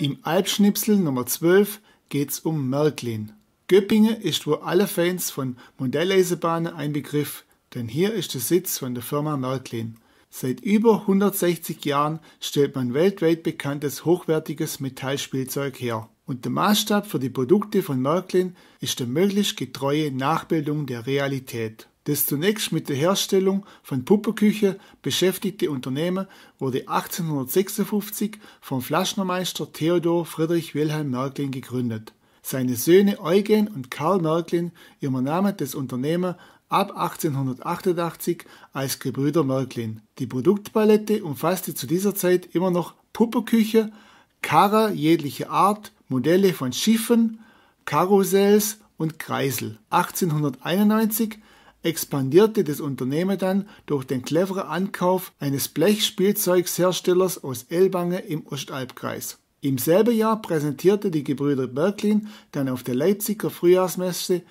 Im Albschnipsel Nummer 12 geht's um Märklin. Göppingen ist wohl alle Fans von Modelleisenbahnen ein Begriff, denn hier ist der Sitz von der Firma Märklin. Seit über 160 Jahren stellt man weltweit bekanntes hochwertiges Metallspielzeug her. Und der Maßstab für die Produkte von Märklin ist eine möglichst getreue Nachbildung der Realität. Das zunächst mit der Herstellung von Puppenküche beschäftigte Unternehmen wurde 1856 vom Flaschnermeister Theodor Friedrich Wilhelm Märklin gegründet. Seine Söhne Eugen und Karl Märklin übernahmen das Unternehmen ab 1888 als Gebrüder Märklin. Die Produktpalette umfasste zu dieser Zeit immer noch Puppenküche, Karre jeglicher Art, Modelle von Schiffen, Karussells und Kreisel. 1891 expandierte das Unternehmen dann durch den cleveren Ankauf eines Blechspielzeugsherstellers aus Elbange im Ostalbkreis. Im selben Jahr präsentierte die Gebrüder Berklin dann auf der Leipziger Frühjahrsmesse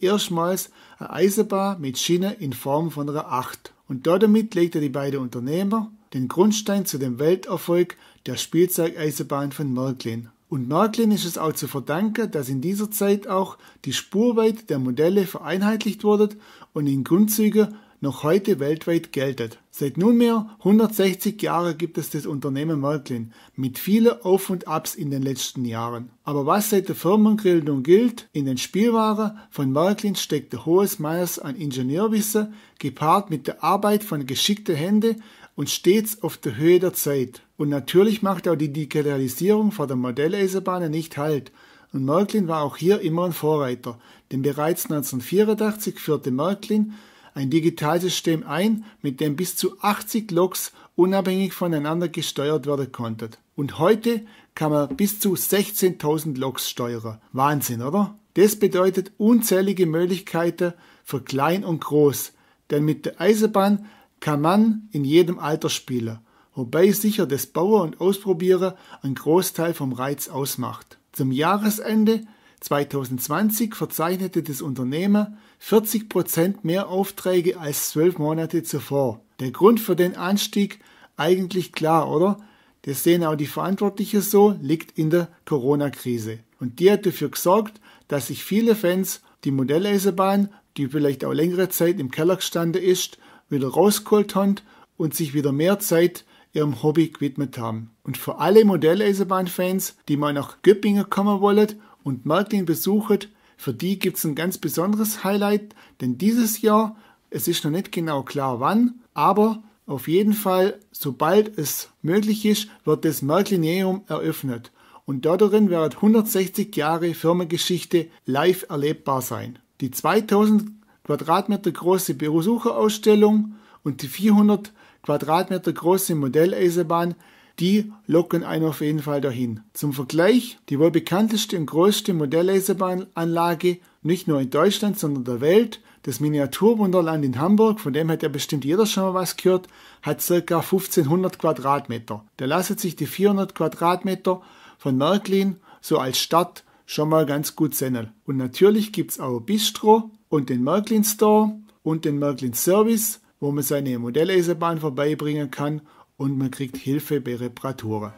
erstmals eine Eisenbahn mit Schiene in Form von einer Acht. Und damit legte die beiden Unternehmer den Grundstein zu dem Welterfolg der Spielzeugeisenbahn von Märklin. Und Märklin ist es auch zu verdanken, dass in dieser Zeit auch die Spurweite der Modelle vereinheitlicht wurde und in Grundzügen noch heute weltweit geltet. Seit nunmehr 160 Jahren gibt es das Unternehmen Märklin, mit vielen Auf und Abs in den letzten Jahren. Aber was seit der Firmengründung gilt, in den Spielwaren von Märklin steckt ein hohes Maß an Ingenieurwissen, gepaart mit der Arbeit von geschickten Händen und stets auf der Höhe der Zeit. Und natürlich macht auch die Digitalisierung vor der Modelleisenbahn nicht Halt. Und Märklin war auch hier immer ein Vorreiter, denn bereits 1984 führte Märklin ein Digitalsystem ein, mit dem bis zu 80 Loks unabhängig voneinander gesteuert werden konnten. Und heute kann man bis zu 16.000 Loks steuern. Wahnsinn, oder? Das bedeutet unzählige Möglichkeiten für klein und groß, denn mit der Eisenbahn kann man in jedem Alter spielen wobei sicher das Bauen und Ausprobieren einen Großteil vom Reiz ausmacht. Zum Jahresende 2020 verzeichnete das Unternehmen 40% mehr Aufträge als zwölf Monate zuvor. Der Grund für den Anstieg eigentlich klar, oder? Das sehen auch die Verantwortlichen so, liegt in der Corona-Krise. Und die hat dafür gesorgt, dass sich viele Fans die Modelleisenbahn, die vielleicht auch längere Zeit im Keller gestanden ist, wieder rausgeholt haben und sich wieder mehr Zeit ihrem Hobby gewidmet haben. Und für alle Modelleisenbahnfans, die mal nach Göppingen kommen wollen und Märklin besuchen, für die gibt es ein ganz besonderes Highlight, denn dieses Jahr, es ist noch nicht genau klar wann, aber auf jeden Fall, sobald es möglich ist, wird das Märklinäum eröffnet. Und darin wird 160 Jahre Firmengeschichte live erlebbar sein. Die 2000 Quadratmeter große Besucherausstellung und die 400 Quadratmeter große Modelleisenbahn, die locken einen auf jeden Fall dahin. Zum Vergleich, die wohl bekannteste und größte Modelleisenbahnanlage nicht nur in Deutschland, sondern der Welt, das Miniaturwunderland in Hamburg, von dem hat ja bestimmt jeder schon mal was gehört, hat ca. 1500 Quadratmeter. Da lassen sich die 400 Quadratmeter von Märklin so als Stadt schon mal ganz gut sehen. Und natürlich gibt es auch Bistro und den Märklin Store und den Märklin Service wo man seine Modelleisenbahn vorbeibringen kann und man kriegt Hilfe bei Reparaturen.